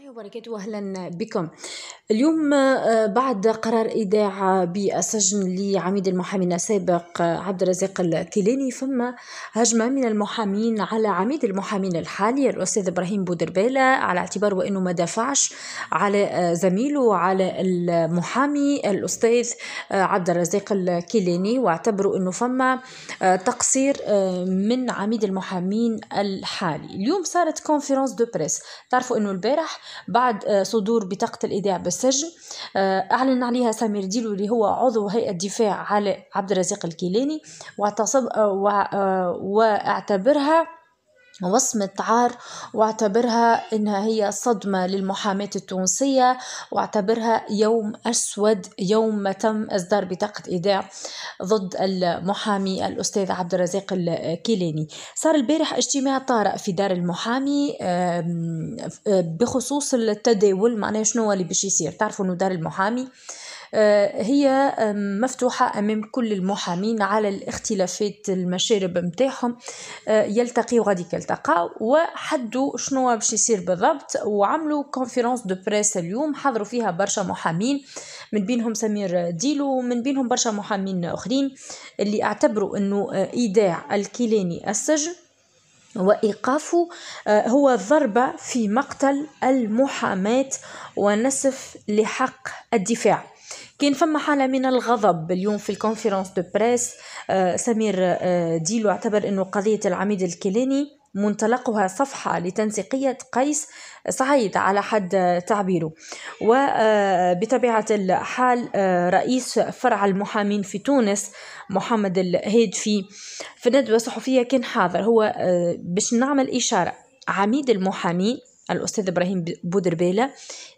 الله وبركاته واهلا بكم اليوم آه، بعد قرار ايداع بالسجن لعميد المحامين السابق آه، عبد الرزاق الكيلاني فما هجمه من المحامين على عميد المحامين الحالي الاستاذ ابراهيم بودرباله على اعتبار وانه ما دافعش على آه، زميله على المحامي الاستاذ عبد الرزاق الكيلاني واعتبروا انه فما تقصير من عميد المحامين الحالي اليوم صارت كونفرنس دو بريس تعرفوا انه البارح بعد آه، صدور بطاقة الإيداع بالسجن آه، أعلن عليها سمير ديلو اللي هو عضو هيئة دفاع على عبد الرزاق الكيلاني آه، واعتبرها وصمة عار واعتبرها انها هي صدمة للمحاماة التونسية واعتبرها يوم اسود يوم ما تم اصدار بطاقة ايداع ضد المحامي الاستاذ عبد الرزاق الكيلاني صار البارح اجتماع طارئ في دار المحامي آه، بخصوص التداول معناه شنو اللي باش يصير تعرفوا انه دار المحامي آه، هي مفتوحة أمام كل المحامين على الاختلافات المشارب متاعهم آه، يلتقي غاديك يلتقاو وحدوا شنو باش يصير بالضبط وعملوا كونفيرونس دو بريس اليوم حضروا فيها برشا محامين من بينهم سمير ديلو ومن بينهم برشا محامين آخرين اللي اعتبروا أنه آه، إيداع الكيلاني السجن وإيقافه هو ضربة في مقتل المحاماة ونسف لحق الدفاع كان فما حاله من الغضب اليوم في الكونفرنس دو بريس آه، سمير آه، ديلو اعتبر انه قضيه العميد الكيلاني منطلقها صفحة لتنسيقية قيس سعيد على حد تعبيره وبطبيعة آه، الحال رئيس فرع المحامين في تونس محمد الهيد في ندوة صحفية كان حاضر هو باش نعمل إشارة عميد المحامين الأستاذ إبراهيم بودربيلة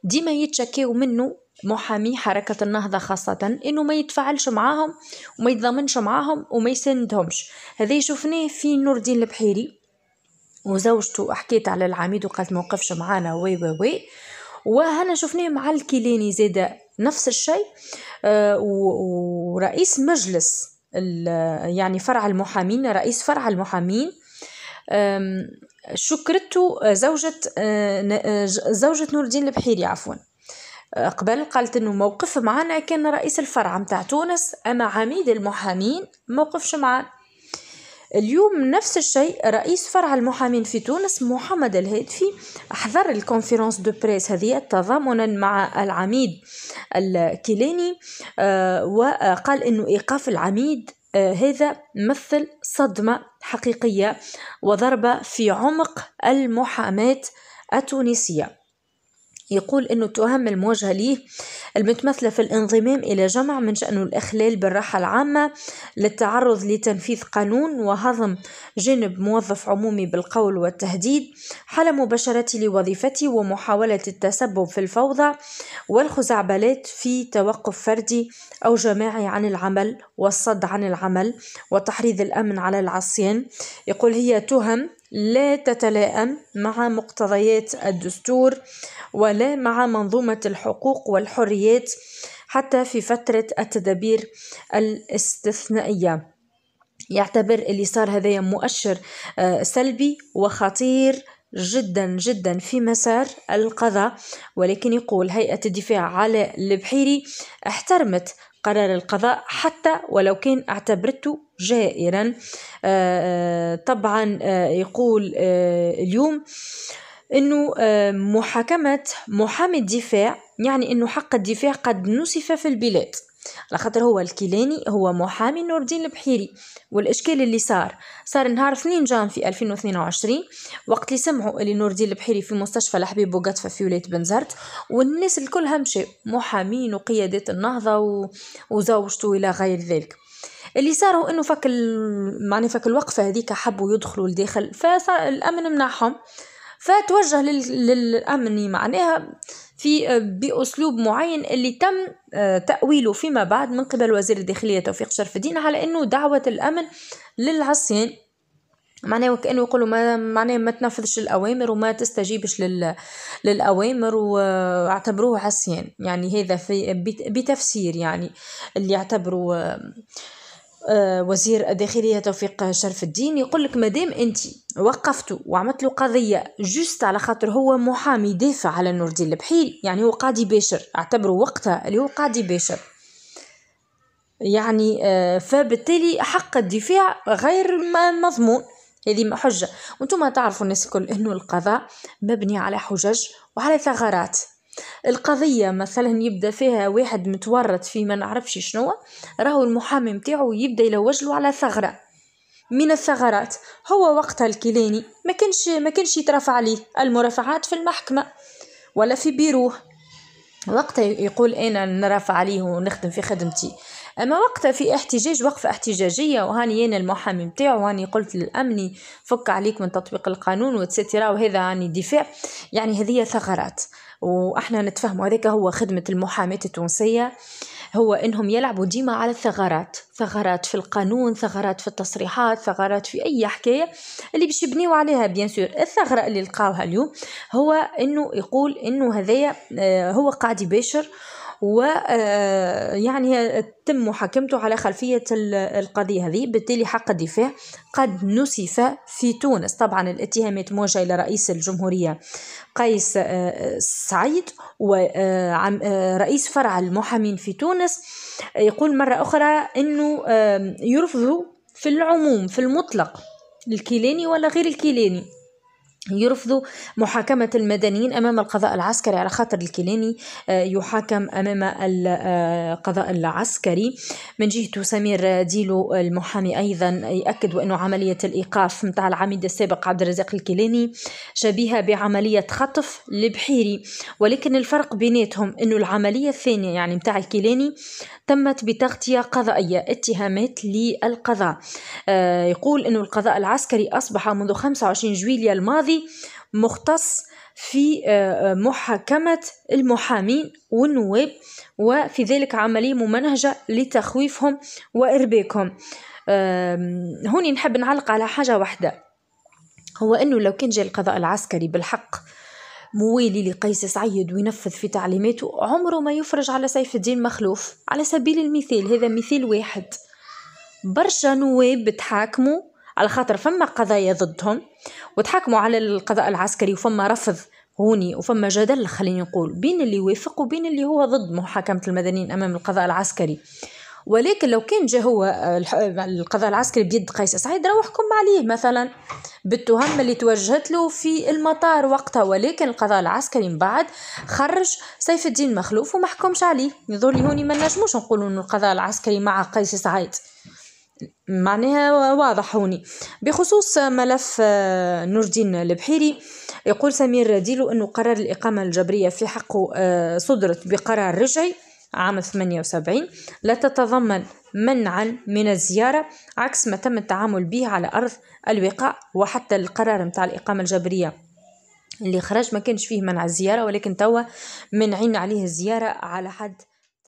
ديما يتشكاو منه محامي حركة النهضة خاصة إنه ما يتفاعلش معاهم وما يتضامنش معاهم وما يساندهمش هذا شفناه في نور الدين البحيري وزوجته حكيت على العميد وقالت ما وقفش معانا وي وي وي وهنا شفناه مع الكيلاني زاد نفس الشيء آه، ورئيس مجلس يعني فرع المحامين رئيس فرع المحامين شكرته زوجة آه، آه، زوجة نور الدين البحيري عفوا قبل قالت انه موقف معنا كان رئيس الفرع متاع تونس اما عميد المحامين موقفش معنا اليوم نفس الشيء رئيس فرع المحامين في تونس محمد الهيدفي احضر الكونفرنس دو بريس هذه تضامنا مع العميد الكيلاني آه، وقال انه ايقاف العميد آه، هذا مثل صدمة حقيقية وضربة في عمق المحاماة التونسية يقول أن التهم الموجهة ليه المتمثلة في الانضمام إلى جمع من شأنه الإخلال بالراحة العامة للتعرض لتنفيذ قانون وهضم جانب موظف عمومي بالقول والتهديد حال مباشرة لوظيفته ومحاولة التسبب في الفوضى والخزعبلات في توقف فردي أو جماعي عن العمل والصد عن العمل وتحريض الأمن على العصيان يقول هي تهم لا تتلائم مع مقتضيات الدستور ولا مع منظومة الحقوق والحريات حتى في فترة التدابير الاستثنائية يعتبر اللي صار هذايا مؤشر آه، سلبي وخطير جدا جدا في مسار القضاء ولكن يقول هيئة الدفاع على البحيري احترمت قرار القضاء حتى ولو كان اعتبرته جائرا آه، آه، طبعا آه، يقول اليوم انه محاكمه محامي الدفاع يعني انه حق الدفاع قد نسف في البلاد على خاطر هو الكيلاني هو محامي نور الدين البحيري والاشكال اللي صار صار نهار 2 جان في 2022 وقت اللي سمعوا اللي نور الدين البحيري في مستشفى الحبيب وقطفه في ولايه بنزرت والناس الكل مشاو محامين وقيادات النهضه و... وزوجته الى غير ذلك اللي صار هو انه فك معني فك الوقفه هذيك حبوا يدخلوا لداخل فالامن منعهم فتوجه لل... للامن معناها في آه، باسلوب معين اللي تم آه، تاويله فيما بعد من قبل وزير الداخليه توفيق شرف الدين على انه دعوه الامن للعصيان معناه وكانه يقولوا ما معناه ما تنفذش الاوامر وما تستجيبش لل... للاوامر واعتبروه عصيان يعني هذا في بتفسير يعني اللي يعتبروا آه، آه، وزير الداخليه توفيق شرف الدين يقول لك مادام انت وقفته وعملت له قضيه جوست على خاطر هو محامي دافع على نور الدين البحيري يعني هو قاعد يباشر اعتبره وقتها اللي هو قاعد يباشر يعني آه، فبالتالي حق الدفاع غير مضمون هذه حجه وانتم تعرفوا الناس الكل انه القضاء مبني على حجج وعلى ثغرات القضية مثلا يبدا فيها واحد متورط في ما نعرفش شنو راهو المحامي متاعو يبدا يلوجلو على ثغرة من الثغرات هو وقتها الكيلاني ما كانش ما كانش يترفع عليه المرافعات في المحكمة ولا في بيروه وقتها يقول انا نرافع عليه ونخدم في خدمتي اما وقتها في احتجاج وقفه احتجاجيه وهاني انا المحامي نتاعو وهاني قلت للامني فك عليك من تطبيق القانون وتسيتيرا وهذا هاني دفاع يعني هذه ثغرات واحنا نتفهم هذاك هو خدمة المحاماة التونسية هو انهم يلعبوا ديما على الثغرات ثغرات في القانون ثغرات في التصريحات ثغرات في اي حكايه اللي باش يبنيو عليها بيان سور الثغره اللي لقاوها اليوم هو انه يقول انه هذايا آه، هو قاعد يباشر ويعني آه، تم محاكمته على خلفية القضية هذه بالتالي حق الدفاع قد نسف في تونس طبعا الاتهامات موجهة إلى رئيس الجمهورية قيس آه، سعيد ورئيس آه، فرع المحامين في تونس يقول مرة أخرى أنه يرفض في العموم في المطلق الكيلاني ولا غير الكيلاني يرفضوا محاكمة المدنيين أمام القضاء العسكري على خاطر الكيلاني آه، يحاكم أمام القضاء آه، العسكري من جهته سمير ديلو المحامي أيضا يأكد أن عملية الإيقاف متاع العميد السابق عبد الرزاق الكيلاني شبيهة بعملية خطف البحيري ولكن الفرق بيناتهم أن العملية الثانية يعني متاع الكيلاني تمت بتغطية قضائية اتهامات للقضاء آه، يقول أن القضاء العسكري أصبح منذ 25 جويليا الماضي القاضي مختص في آه، آه، محاكمة المحامين والنواب وفي ذلك عملية ممنهجة لتخويفهم وإرباكهم هوني نحب نعلق على حاجة واحدة هو أنه لو كان جاء القضاء العسكري بالحق موالي لقيس سعيد وينفذ في تعليماته عمره ما يفرج على سيف الدين مخلوف على سبيل المثال هذا مثال واحد برشا نواب تحاكموا على خاطر فما قضايا ضدهم وتحكموا على القضاء العسكري وفما رفض هوني وفما جدل خليني نقول بين اللي وافق وبين اللي هو ضد محاكمة المدنيين أمام القضاء العسكري ولكن لو كان جا هو القضاء العسكري بيد قيس سعيد روحكم عليه مثلا بالتهم اللي توجهت له في المطار وقتها ولكن القضاء العسكري من بعد خرج سيف الدين مخلوف وما حكمش عليه يظهر لي هوني ما نجموش نقولوا ان القضاء العسكري مع قيس سعيد معناها واضح هوني بخصوص ملف آه، نور الدين البحيري يقول سمير ديلو أنه قرار الإقامة الجبرية في حقه آه، صدرت بقرار رجعي عام 78 لا تتضمن منعا من الزيارة عكس ما تم التعامل به على أرض الوقاع وحتى القرار متاع الإقامة الجبرية اللي خرج ما كانش فيه منع الزيارة ولكن توا منعين عليه الزيارة على حد